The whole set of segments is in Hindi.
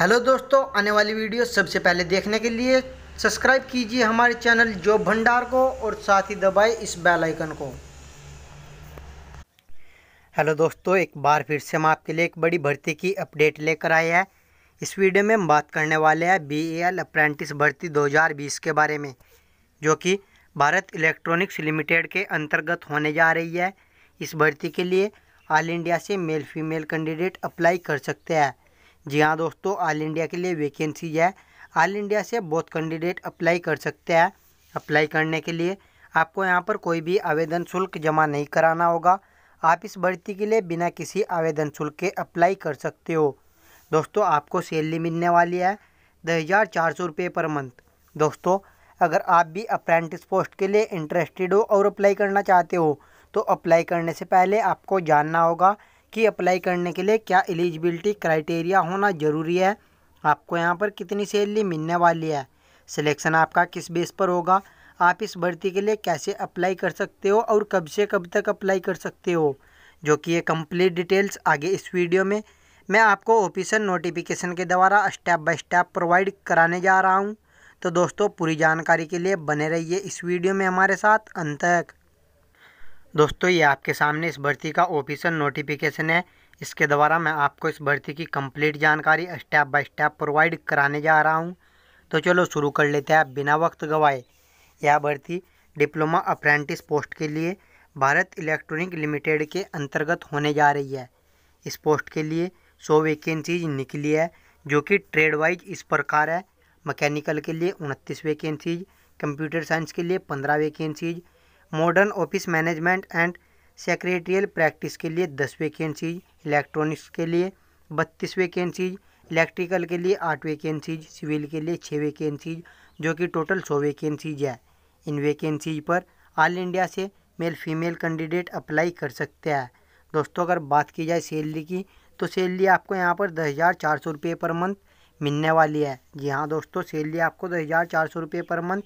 हेलो दोस्तों आने वाली वीडियो सबसे पहले देखने के लिए सब्सक्राइब कीजिए हमारे चैनल जॉब भंडार को और साथ ही दबाए इस बेल आइकन को हेलो दोस्तों एक बार फिर से हम आपके लिए एक बड़ी भर्ती की अपडेट लेकर आए हैं इस वीडियो में हम बात करने वाले हैं बी एल अप्रेंटिस भर्ती 2020 के बारे में जो कि भारत इलेक्ट्रॉनिक्स लिमिटेड के अंतर्गत होने जा रही है इस भर्ती के लिए ऑल इंडिया से मेल फीमेल कैंडिडेट अप्लाई कर सकते हैं जी हाँ दोस्तों ऑल इंडिया के लिए वैकेंसीज है ऑल इंडिया से बहुत कैंडिडेट अप्लाई कर सकते हैं अप्लाई करने के लिए आपको यहाँ पर कोई भी आवेदन शुल्क जमा नहीं कराना होगा आप इस भर्ती के लिए बिना किसी आवेदन शुल्क के अप्लाई कर सकते हो दोस्तों आपको सैलरी मिलने वाली है दस हज़ार चार सौ रुपये पर मंथ दोस्तों अगर आप भी अप्रेंटिस पोस्ट के लिए इंटरेस्टेड हो और अप्लाई करना चाहते हो तो अप्लाई करने से पहले आपको जानना होगा कि अप्लाई करने के लिए क्या एलिजिबिलिटी क्राइटेरिया होना ज़रूरी है आपको यहाँ पर कितनी सैलरी मिलने वाली है सिलेक्शन आपका किस बेस पर होगा आप इस भर्ती के लिए कैसे अप्लाई कर सकते हो और कब से कब तक अप्लाई कर सकते हो जो कि ये कंप्लीट डिटेल्स आगे इस वीडियो में मैं आपको ऑफिसर नोटिफिकेशन के द्वारा स्टेप बाय स्टेप प्रोवाइड कराने जा रहा हूँ तो दोस्तों पूरी जानकारी के लिए बने रहिए इस वीडियो में हमारे साथ अंत तक दोस्तों ये आपके सामने इस भर्ती का ऑफिशियल नोटिफिकेशन है इसके द्वारा मैं आपको इस भर्ती की कंप्लीट जानकारी स्टेप बाय स्टेप प्रोवाइड कराने जा रहा हूँ तो चलो शुरू कर लेते हैं बिना वक्त गवाए यह भर्ती डिप्लोमा अप्रेंटिस पोस्ट के लिए भारत इलेक्ट्रॉनिक लिमिटेड के अंतर्गत होने जा रही है इस पोस्ट के लिए सौ वैकेंसीज निकली है जो कि ट्रेड वाइज इस प्रकार है मैकेनिकल के लिए उनतीस वैकेंसीज कंप्यूटर साइंस के लिए पंद्रह vacancies modern office management and secretarial practice के लिए दस वैकेंसीज इलेक्ट्रॉनिक्स के लिए बत्तीस वैकेंसीज इलेक्ट्रिकल के लिए आठ वैकेंसीज सिविल के लिए छः वैकेंसीज जो कि टोटल सौ वैकेंसीज है इन वैकेंसीज पर ऑल इंडिया से मेल फीमेल कैंडिडेट अप्लाई कर सकते हैं दोस्तों अगर बात की जाए सैलरी की तो सैलरी आपको यहाँ पर दस हज़ार चार सौ रुपये पर मंथ मिलने वाली है जी हाँ दोस्तों सैलरी आपको दस हज़ार चार सौ रुपये पर मंथ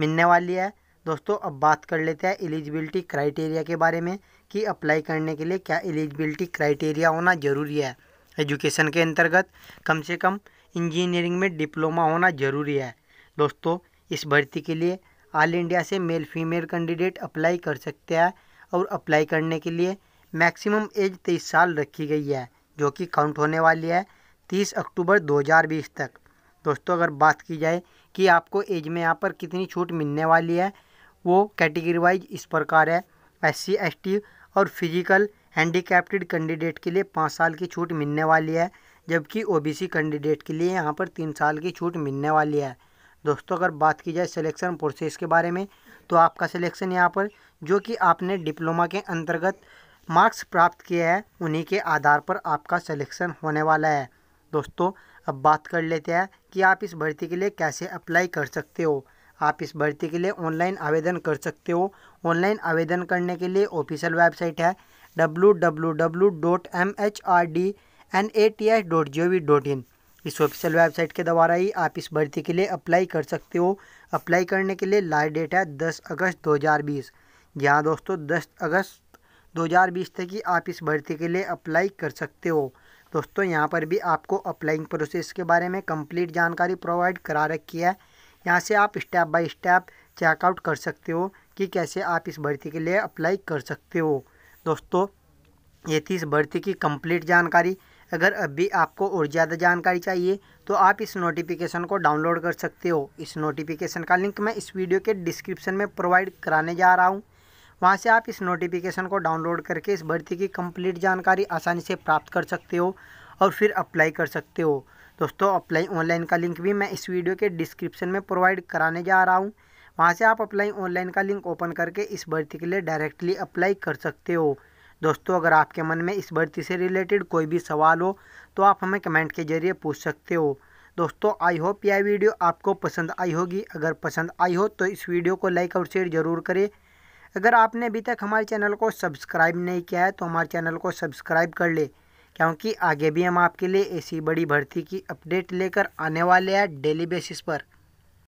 मिलने वाली है दोस्तों अब बात कर लेते हैं एलिजिबिलिटी क्राइटेरिया के बारे में कि अप्लाई करने के लिए क्या एलिजिबिलिटी क्राइटेरिया होना ज़रूरी है एजुकेशन के अंतर्गत कम से कम इंजीनियरिंग में डिप्लोमा होना ज़रूरी है दोस्तों इस भर्ती के लिए ऑल इंडिया से मेल फीमेल कैंडिडेट अप्लाई कर सकते हैं और अप्लाई करने के लिए मैक्सिमम एज तेईस साल रखी गई है जो कि काउंट होने वाली है तीस अक्टूबर दो तक दोस्तों अगर बात की जाए कि आपको एज में यहाँ पर कितनी छूट मिलने वाली है वो कैटेगरी वाइज इस प्रकार है एस सी एस टी और फिजिकल हैंडीकैप्टेड कैंडिडेट के लिए पाँच साल की छूट मिलने वाली है जबकि ओबीसी कैंडिडेट के लिए यहाँ पर तीन साल की छूट मिलने वाली है दोस्तों अगर बात की जाए सिलेक्शन प्रोसेस के बारे में तो आपका सिलेक्शन यहाँ पर जो कि आपने डिप्लोमा के अंतर्गत मार्क्स प्राप्त किए हैं उन्हीं के आधार पर आपका सिलेक्शन होने वाला है दोस्तों अब बात कर लेते हैं कि आप इस भर्ती के लिए कैसे अप्लाई कर सकते हो आप इस भर्ती के लिए ऑनलाइन आवेदन कर सकते हो ऑनलाइन आवेदन करने के लिए ऑफिशियल वेबसाइट है W W W dot M H R D N A T S dot G O V dot in इस ऑफिशियल वेबसाइट के द्वारा ही आप इस भर्ती के लिए अप्लाई कर सकते हो अप्लाई करने के लिए लास्ट डेट है दस अगस्त दो हज़ार बीस जी हाँ दोस्तों दस अगस्त दो हज़ार बीस तक ही आप इस भर्ती के लिए अप्लाई कर सकते हो दोस्तों यहाँ पर भी आपको अप्लाइंग प्रोसेस के बारे में कंप्लीट जानकारी प्रोवाइड करा रखी है यहाँ से आप स्टेप बाय स्टेप चेकआउट कर सकते हो कि कैसे आप इस भर्ती के लिए अप्लाई कर सकते हो दोस्तों ये थी इस भर्ती की कंप्लीट जानकारी अगर अभी आपको और ज़्यादा जानकारी चाहिए तो आप इस नोटिफिकेशन को डाउनलोड कर सकते हो इस नोटिफिकेशन का लिंक मैं इस वीडियो के डिस्क्रिप्शन में प्रोवाइड कराने जा रहा हूँ वहाँ से आप इस नोटिफिकेशन को डाउनलोड करके इस भर्ती की कंप्लीट जानकारी आसानी से प्राप्त कर सकते हो और फिर अप्लाई कर सकते हो दोस्तों अप्लाई ऑनलाइन का लिंक भी मैं इस वीडियो के डिस्क्रिप्शन में प्रोवाइड कराने जा रहा हूँ वहाँ से आप अप्लाई ऑनलाइन का लिंक ओपन करके इस भर्ती के लिए डायरेक्टली अप्लाई कर सकते हो दोस्तों अगर आपके मन में इस भर्ती से रिलेटेड कोई भी सवाल हो तो आप हमें कमेंट के जरिए पूछ सकते हो दोस्तों आई होप यह वीडियो आपको पसंद आई होगी अगर पसंद आई हो तो इस वीडियो को लाइक और शेयर ज़रूर करें अगर आपने अभी तक हमारे चैनल को सब्सक्राइब नहीं किया है तो हमारे चैनल को सब्सक्राइब कर ले क्योंकि आगे भी हम आपके लिए ऐसी बड़ी भर्ती की अपडेट लेकर आने वाले हैं डेली बेसिस पर